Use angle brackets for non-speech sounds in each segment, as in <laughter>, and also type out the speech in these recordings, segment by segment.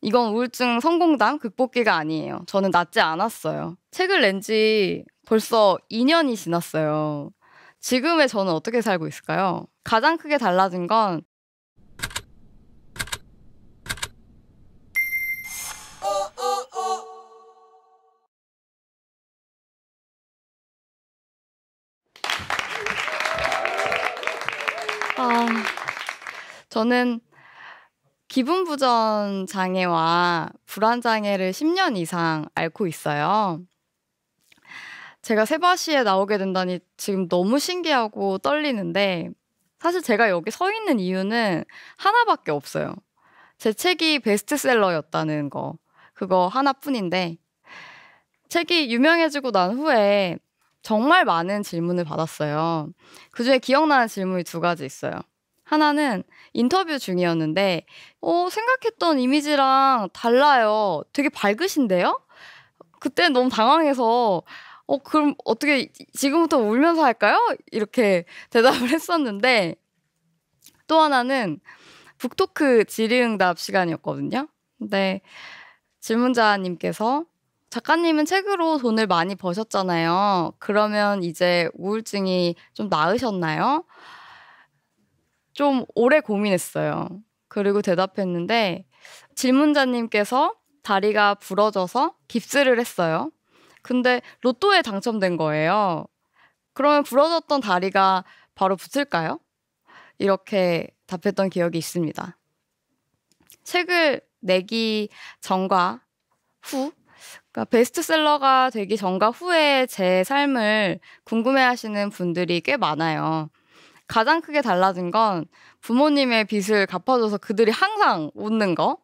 이건 우울증 성공담 극복기가 아니에요. 저는 낫지 않았어요. 책을 낸 지 벌써 2년이 지났어요. 지금의 저는 어떻게 살고 있을까요? 가장 크게 달라진 건 아, 저는 기분부전 장애와 불안 장애를 10년 이상 앓고 있어요. 제가 세바시에 나오게 된다니 지금 너무 신기하고 떨리는데 사실 제가 여기 서 있는 이유는 하나밖에 없어요. 제 책이 베스트셀러였다는 거. 그거 하나뿐인데 책이 유명해지고 난 후에 정말 많은 질문을 받았어요. 그 중에 기억나는 질문이 두 가지 있어요. 하나는 인터뷰 중이었는데, 어, 생각했던 이미지랑 달라요. 되게 밝으신데요? 그때 너무 당황해서, 어, 그럼 어떻게 지금부터 울면서 할까요? 이렇게 <laughs> 대답을 했었는데, 또 하나는 북토크 질의응답 시간이었거든요. 근데 질문자님께서 작가님은 책으로 돈을 많이 버셨잖아요. 그러면 이제 우울증이 좀 나으셨나요? 좀 오래 고민했어요. 그리고 대답했는데 질문자님께서 다리가 부러져서 깁스를 했어요. 근데 로또에 당첨된 거예요. 그러면 부러졌던 다리가 바로 붙을까요? 이렇게 답했던 기억이 있습니다. 책을 내기 전과 후, 그러니까 베스트셀러가 되기 전과 후에 제 삶을 궁금해하시는 분들이 꽤 많아요. 가장 크게 달라진 건 부모님의 빚을 갚아줘서 그들이 항상 웃는 거.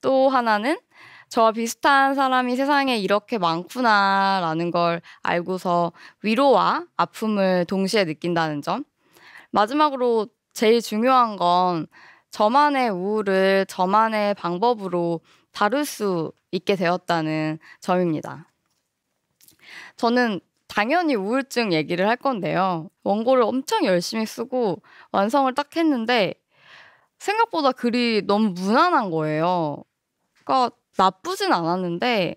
또 하나는 저와 비슷한 사람이 세상에 이렇게 많구나라는 걸 알고서 위로와 아픔을 동시에 느낀다는 점. 마지막으로 제일 중요한 건 저만의 우울을 저만의 방법으로 다룰 수 있게 되었다는 점입니다. 저는 당연히 우울증 얘기를 할 건데요. 원고를 엄청 열심히 쓰고 완성을 딱 했는데 생각보다 글이 너무 무난한 거예요. 그러니까 나쁘진 않았는데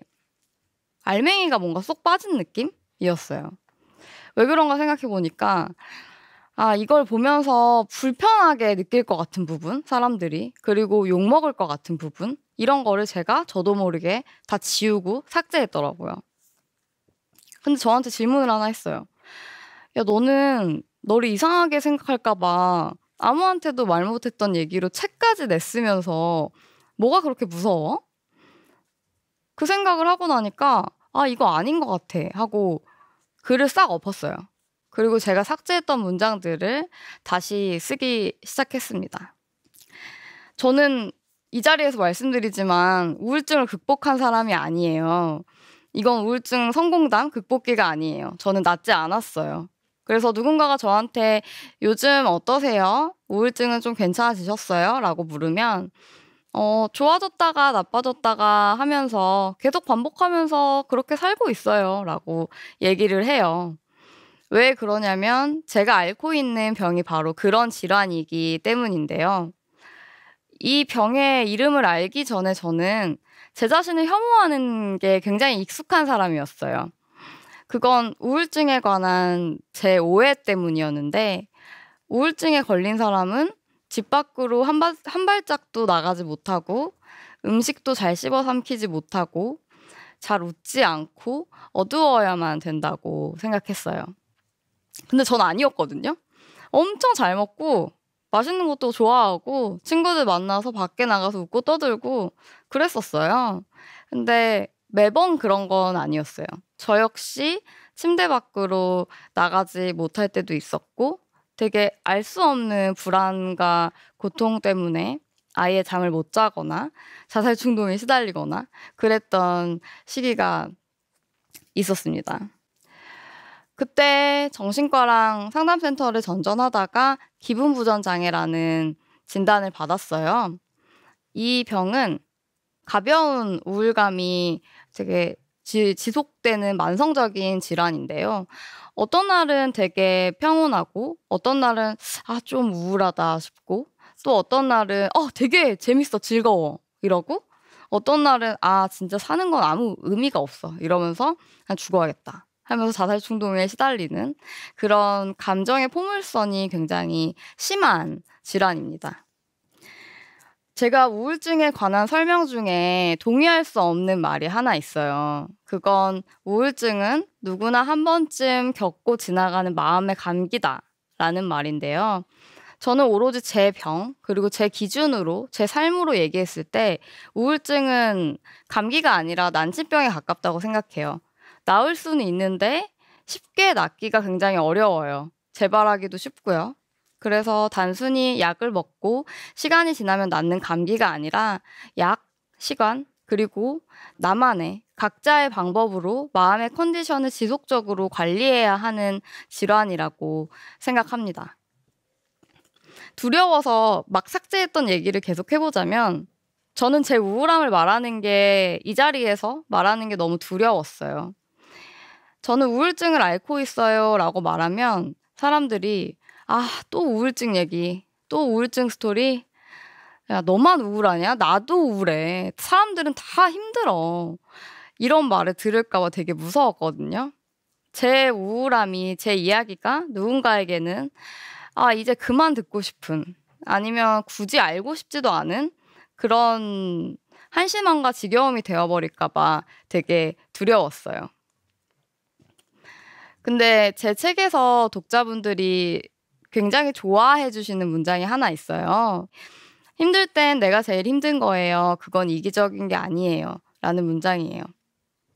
알맹이가 뭔가 쏙 빠진 느낌이었어요. 왜 그런가 생각해 보니까 아, 이걸 보면서 불편하게 느낄 것 같은 부분, 사람들이, 그리고 욕먹을 것 같은 부분, 이런 거를 제가 저도 모르게 다 지우고 삭제했더라고요. 근데 저한테 질문을 하나 했어요. 야, 너는 너를 이상하게 생각할까봐 아무한테도 말 못했던 얘기로 책까지 냈으면서 뭐가 그렇게 무서워? 그 생각을 하고 나니까 아, 이거 아닌 것 같아 하고 글을 싹 엎었어요. 그리고 제가 삭제했던 문장들을 다시 쓰기 시작했습니다. 저는 이 자리에서 말씀드리지만 우울증을 극복한 사람이 아니에요. 이건 우울증 성공담 극복기가 아니에요. 저는 낫지 않았어요. 그래서 누군가가 저한테 요즘 어떠세요? 우울증은 좀 괜찮아지셨어요? 라고 물으면 어, 좋아졌다가 나빠졌다가 하면서 계속 반복하면서 그렇게 살고 있어요. 라고 얘기를 해요. 왜 그러냐면 제가 앓고 있는 병이 바로 그런 질환이기 때문인데요. 이 병의 이름을 알기 전에 저는 제 자신을 혐오하는 게 굉장히 익숙한 사람이었어요. 그건 우울증에 관한 제 오해 때문이었는데 우울증에 걸린 사람은 집 밖으로 한, 바, 한 발짝도 나가지 못하고 음식도 잘 씹어 삼키지 못하고 잘 웃지 않고 어두워야만 된다고 생각했어요. 근데 전 아니었거든요. 엄청 잘 먹고 맛있는 것도 좋아하고 친구들 만나서 밖에 나가서 웃고 떠들고 그랬었어요. 근데 매번 그런 건 아니었어요. 저 역시 침대 밖으로 나가지 못할 때도 있었고 되게 알 수 없는 불안과 고통 때문에 아예 잠을 못 자거나 자살 충동에 시달리거나 그랬던 시기가 있었습니다. 그때 정신과랑 상담센터를 전전하다가 기분부전장애라는 진단을 받았어요. 이 병은 가벼운 우울감이 되게 지, 지속되는 만성적인 질환인데요. 어떤 날은 되게 평온하고, 어떤 날은 아, 좀 우울하다 싶고, 또 어떤 날은 어, 되게 재밌어, 즐거워 이러고, 어떤 날은 아, 진짜 사는 건 아무 의미가 없어 이러면서 그냥 죽어야겠다. 하면서 자살 충동에 시달리는 그런 감정의 포물선이 굉장히 심한 질환입니다. 제가 우울증에 관한 설명 중에 동의할 수 없는 말이 하나 있어요. 그건 우울증은 누구나 한 번쯤 겪고 지나가는 마음의 감기다. 라는 말인데요. 저는 오로지 제 병, 그리고 제 기준으로, 제 삶으로 얘기했을 때 우울증은 감기가 아니라 난치병에 가깝다고 생각해요. 나올 수는 있는데 쉽게 낫기가 굉장히 어려워요. 재발하기도 쉽고요. 그래서 단순히 약을 먹고 시간이 지나면 낫는 감기가 아니라 약, 시간, 그리고 나만의 각자의 방법으로 마음의 컨디션을 지속적으로 관리해야 하는 질환이라고 생각합니다. 두려워서 막 삭제했던 얘기를 계속 해보자면 저는 제 우울함을 말하는 게 이 자리에서 말하는 게 너무 두려웠어요. 저는 우울증을 앓고 있어요 라고 말하면 사람들이 아, 또 우울증 얘기. 또 우울증 스토리? 야, 너만 우울하냐? 나도 우울해. 사람들은 다 힘들어. 이런 말을 들을까봐 되게 무서웠거든요. 제 우울함이, 제 이야기가 누군가에게는 아, 이제 그만 듣고 싶은 아니면 굳이 알고 싶지도 않은 그런 한심함과 지겨움이 되어버릴까봐 되게 두려웠어요. 근데 제 책에서 독자분들이 굉장히 좋아해 주시는 문장이 하나 있어요. 힘들 땐 내가 제일 힘든 거예요. 그건 이기적인 게 아니에요. 라는 문장이에요.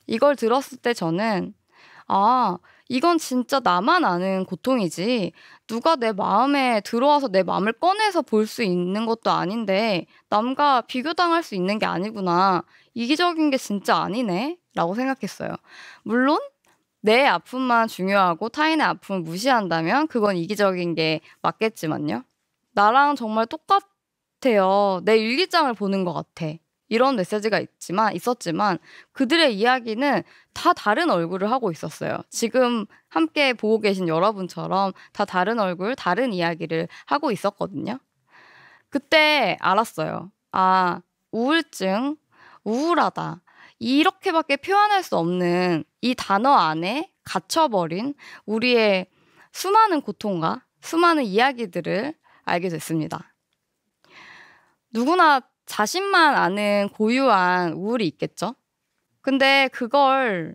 이걸 들었을 때 저는, 아, 이건 진짜 나만 아는 고통이지. 누가 내 마음에 들어와서 내 마음을 꺼내서 볼 수 있는 것도 아닌데, 남과 비교당할 수 있는 게 아니구나. 이기적인 게 진짜 아니네. 라고 생각했어요. 물론, 내 아픔만 중요하고 타인의 아픔을 무시한다면 그건 이기적인 게 맞겠지만요. 나랑 정말 똑같아요. 내 일기장을 보는 것 같아. 이런 메시지가 있지만 있었지만 그들의 이야기는 다 다른 얼굴을 하고 있었어요. 지금 함께 보고 계신 여러분처럼 다 다른 얼굴, 다른 이야기를 하고 있었거든요. 그때 알았어요. 아, 우울증, 우울하다. 이렇게밖에 표현할 수 없는 이 단어 안에 갇혀버린 우리의 수많은 고통과 수많은 이야기들을 알게 됐습니다. 누구나 자신만 아는 고유한 우울이 있겠죠? 근데 그걸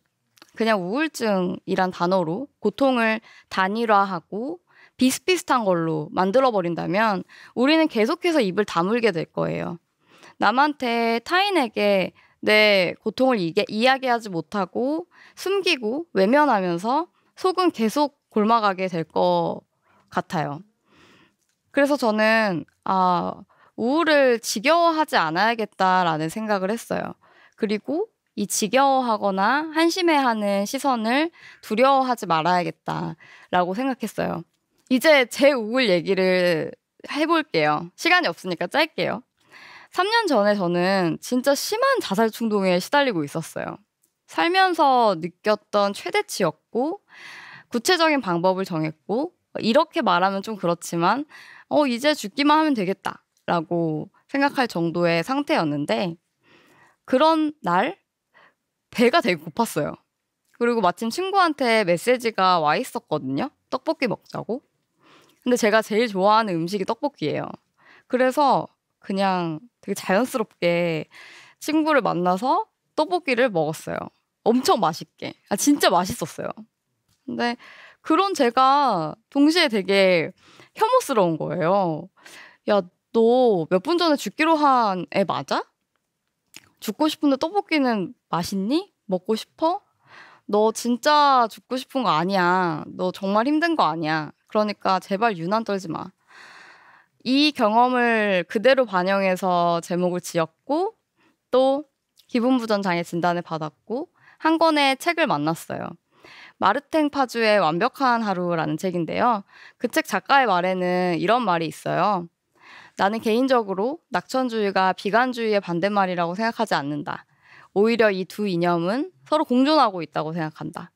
그냥 우울증이란 단어로 고통을 단일화하고 비슷비슷한 걸로 만들어버린다면 우리는 계속해서 입을 다물게 될 거예요. 남한테 타인에게 내 네, 고통을 이게, 이야기하지 못하고 숨기고 외면하면서 속은 계속 골마가게 될 것 같아요. 그래서 저는 아 우울을 지겨워하지 않아야겠다라는 생각을 했어요. 그리고 이 지겨워하거나 한심해하는 시선을 두려워하지 말아야겠다라고 생각했어요. 이제 제 우울 얘기를 해볼게요. 시간이 없으니까 짧게요. 3년 전에 저는 진짜 심한 자살 충동에 시달리고 있었어요. 살면서 느꼈던 최대치였고, 구체적인 방법을 정했고, 이렇게 말하면 좀 그렇지만, 어, 이제 죽기만 하면 되겠다. 라고 생각할 정도의 상태였는데, 그런 날, 배가 되게 고팠어요. 그리고 마침 친구한테 메시지가 와 있었거든요. 떡볶이 먹자고. 근데 제가 제일 좋아하는 음식이 떡볶이예요. 그래서 그냥 되게 자연스럽게 친구를 만나서 떡볶이를 먹었어요. 엄청 맛있게. 아, 진짜 맛있었어요. 근데 그런 제가 동시에 되게 혐오스러운 거예요. 야, 너 몇 분 전에 죽기로 한 애 맞아? 죽고 싶은데 떡볶이는 맛있니? 먹고 싶어? 너 진짜 죽고 싶은 거 아니야. 너 정말 힘든 거 아니야. 그러니까 제발 유난 떨지 마. 이 경험을 그대로 반영해서 제목을 지었고 또 기분부전 장애 진단을 받았고 한 권의 책을 만났어요. 마르탱 파주의 완벽한 하루라는 책인데요. 그 책 작가의 말에는 이런 말이 있어요. 나는 개인적으로 낙천주의가 비관주의의 반대말이라고 생각하지 않는다. 오히려 이 두 이념은 서로 공존하고 있다고 생각한다.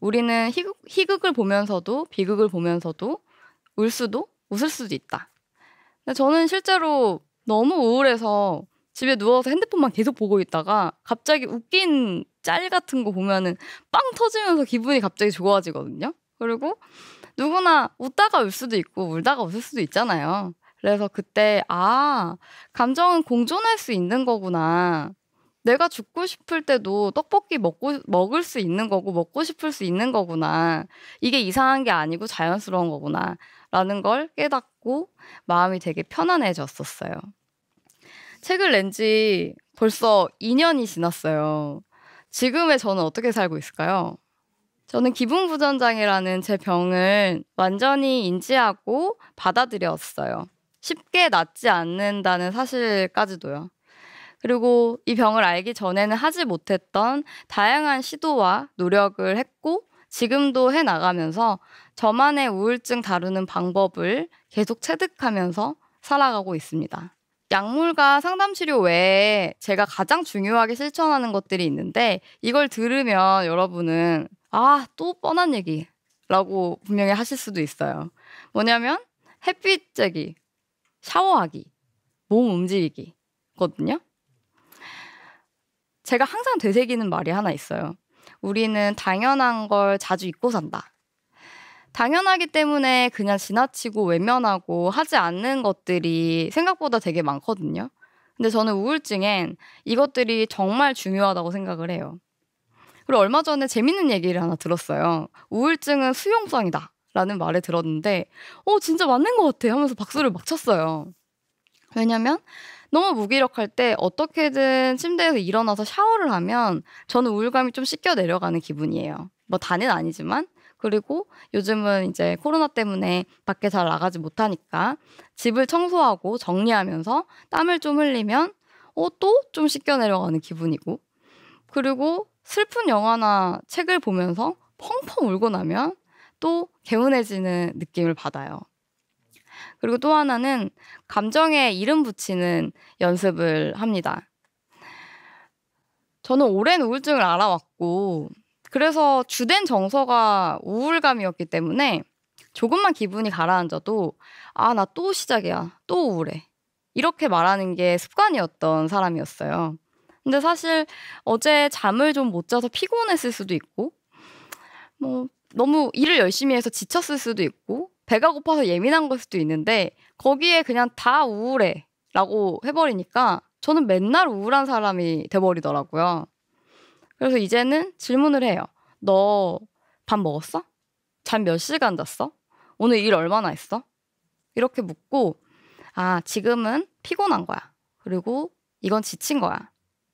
우리는 희극, 희극을 보면서도 비극을 보면서도 울 수도 웃을 수도 있다. 저는 실제로 너무 우울해서 집에 누워서 핸드폰만 계속 보고 있다가 갑자기 웃긴 짤 같은 거 보면은 빵 터지면서 기분이 갑자기 좋아지거든요. 그리고 누구나 웃다가 울 수도 있고 울다가 웃을 수도 있잖아요. 그래서 그때 아 감정은 공존할 수 있는 거구나. 내가 죽고 싶을 때도 떡볶이 먹고 먹을 수 있는 거고 먹고 싶을 수 있는 거구나. 이게 이상한 게 아니고 자연스러운 거구나. 라는 걸 깨닫고 마음이 되게 편안해졌었어요. 책을 낸 지 벌써 2년이 지났어요. 지금의 저는 어떻게 살고 있을까요? 저는 기분부전장애라는 제 병을 완전히 인지하고 받아들였어요. 쉽게 낫지 않는다는 사실까지도요. 그리고 이 병을 알기 전에는 하지 못했던 다양한 시도와 노력을 했고 지금도 해 나가면서 저만의 우울증 다루는 방법을 계속 체득하면서 살아가고 있습니다. 약물과 상담 치료 외에 제가 가장 중요하게 실천하는 것들이 있는데 이걸 들으면 여러분은 아, 또 뻔한 얘기 라고 분명히 하실 수도 있어요. 뭐냐면 햇빛 쬐기, 샤워하기, 몸 움직이기거든요. 제가 항상 되새기는 말이 하나 있어요. 우리는 당연한 걸 자주 잊고 산다. 당연하기 때문에 그냥 지나치고 외면하고 하지 않는 것들이 생각보다 되게 많거든요. 근데 저는 우울증엔 이것들이 정말 중요하다고 생각을 해요. 그리고 얼마 전에 재밌는 얘기를 하나 들었어요. 우울증은 수용성이다. 라는 말을 들었는데, 어, 진짜 맞는 것 같아. 하면서 박수를 막 쳤어요. 왜냐면 너무 무기력할 때 어떻게든 침대에서 일어나서 샤워를 하면 저는 우울감이 좀 씻겨 내려가는 기분이에요. 뭐 다는 아니지만 그리고 요즘은 이제 코로나 때문에 밖에 잘 나가지 못하니까 집을 청소하고 정리하면서 땀을 좀 흘리면 어, 또좀 씻겨 내려가는 기분이고 그리고 슬픈 영화나 책을 보면서 펑펑 울고 나면 또 개운해지는 느낌을 받아요. 그리고 또 하나는 감정에 이름 붙이는 연습을 합니다. 저는 오랜 우울증을 알아왔고, 그래서 주된 정서가 우울감이었기 때문에 조금만 기분이 가라앉아도, 아, 나 또 시작이야. 또 우울해. 이렇게 말하는 게 습관이었던 사람이었어요. 근데 사실 어제 잠을 좀 못 자서 피곤했을 수도 있고, 뭐, 너무 일을 열심히 해서 지쳤을 수도 있고, 배가 고파서 예민한 걸 수도 있는데 거기에 그냥 다 우울해라고 해버리니까 저는 맨날 우울한 사람이 돼버리더라고요. 그래서 이제는 질문을 해요. 너 밥 먹었어? 잠 몇 시간 잤어? 오늘 일 얼마나 했어? 이렇게 묻고 아 지금은 피곤한 거야. 그리고 이건 지친 거야.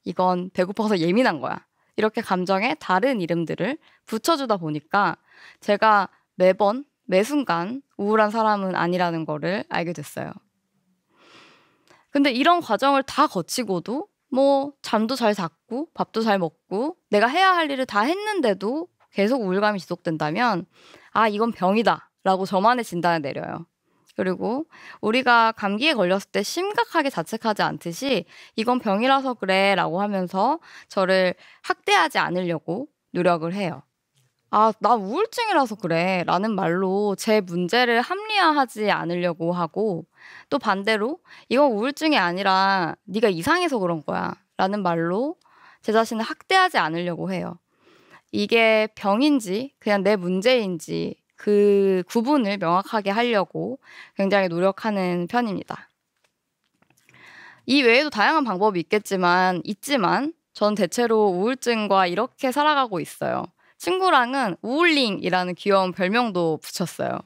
이건 배고파서 예민한 거야. 이렇게 감정에 다른 이름들을 붙여주다 보니까 제가 매번 매 순간 우울한 사람은 아니라는 거를 알게 됐어요. 근데 이런 과정을 다 거치고도 뭐 잠도 잘 잤고 밥도 잘 먹고 내가 해야 할 일을 다 했는데도 계속 우울감이 지속된다면 아 이건 병이다 라고 저만의 진단을 내려요. 그리고 우리가 감기에 걸렸을 때 심각하게 자책하지 않듯이 이건 병이라서 그래 라고 하면서 저를 학대하지 않으려고 노력을 해요. 아, 나 우울증이라서 그래. 라는 말로 제 문제를 합리화하지 않으려고 하고 또 반대로 이건 우울증이 아니라 네가 이상해서 그런 거야. 라는 말로 제 자신을 학대하지 않으려고 해요. 이게 병인지 그냥 내 문제인지 그 구분을 명확하게 하려고 굉장히 노력하는 편입니다. 이 외에도 다양한 방법이 있겠지만 있지만 전 대체로 우울증과 이렇게 살아가고 있어요. 친구랑은 우울링이라는 귀여운 별명도 붙였어요.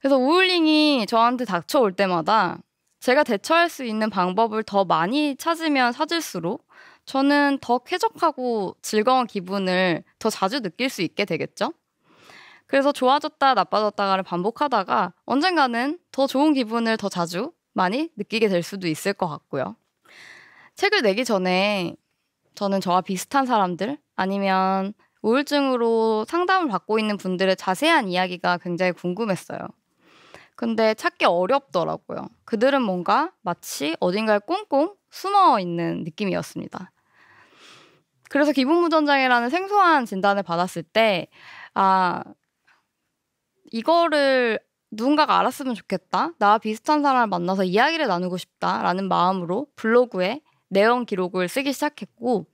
그래서 우울링이 저한테 닥쳐올 때마다 제가 대처할 수 있는 방법을 더 많이 찾으면 찾을수록 저는 더 쾌적하고 즐거운 기분을 더 자주 느낄 수 있게 되겠죠? 그래서 좋아졌다 나빠졌다를 반복하다가 언젠가는 더 좋은 기분을 더 자주 많이 느끼게 될 수도 있을 것 같고요. 책을 내기 전에 저는 저와 비슷한 사람들 아니면 우울증으로 상담을 받고 있는 분들의 자세한 이야기가 굉장히 궁금했어요. 근데 찾기 어렵더라고요. 그들은 뭔가 마치 어딘가에 꽁꽁 숨어 있는 느낌이었습니다. 그래서 기분무전장애라는 생소한 진단을 받았을 때, 아, 이거를 누군가가 알았으면 좋겠다. 나와 비슷한 사람을 만나서 이야기를 나누고 싶다라는 마음으로 블로그에 내용 기록을 쓰기 시작했고,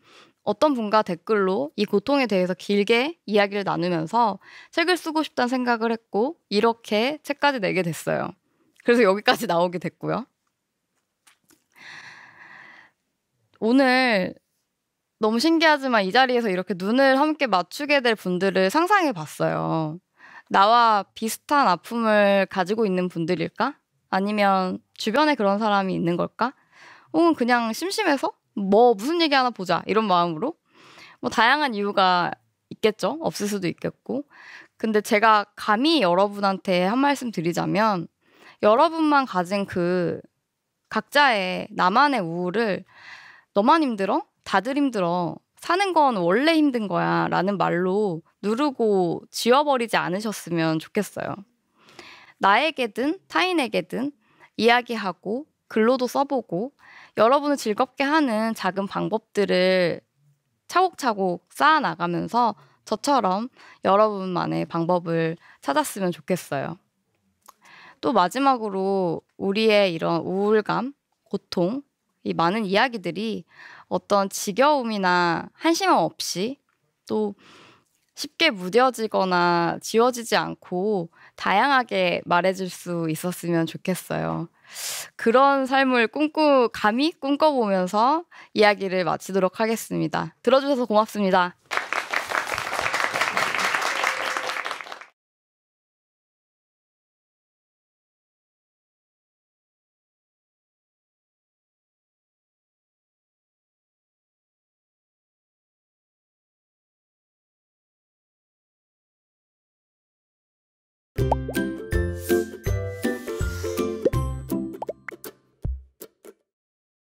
어떤 분과 댓글로 이 고통에 대해서 길게 이야기를 나누면서 책을 쓰고 싶다는 생각을 했고 이렇게 책까지 내게 됐어요. 그래서 여기까지 나오게 됐고요. 오늘 너무 신기하지만 이 자리에서 이렇게 눈을 함께 맞추게 될 분들을 상상해 봤어요. 나와 비슷한 아픔을 가지고 있는 분들일까? 아니면 주변에 그런 사람이 있는 걸까? 혹은 그냥 심심해서 뭐 무슨 얘기 하나 보자 이런 마음으로 뭐 다양한 이유가 있겠죠. 없을 수도 있겠고. 근데 제가 감히 여러분한테 한 말씀 드리자면 여러분만 가진 그 각자의 나만의 우울을 너만 힘들어? 다들 힘들어. 사는 건 원래 힘든 거야. 라는 말로 누르고 지워버리지 않으셨으면 좋겠어요. 나에게든 타인에게든 이야기하고 글로도 써보고 여러분을 즐겁게 하는 작은 방법들을 차곡차곡 쌓아나가면서 저처럼 여러분만의 방법을 찾았으면 좋겠어요. 또 마지막으로 우리의 이런 우울감, 고통, 이 많은 이야기들이 어떤 지겨움이나 한심함 없이 또 쉽게 무뎌지거나 지워지지 않고 다양하게 말해줄 수 있었으면 좋겠어요. 그런 삶을 꿈꾸 감히 꿈꿔보면서 이야기를 마치도록 하겠습니다. 들어주셔서 고맙습니다.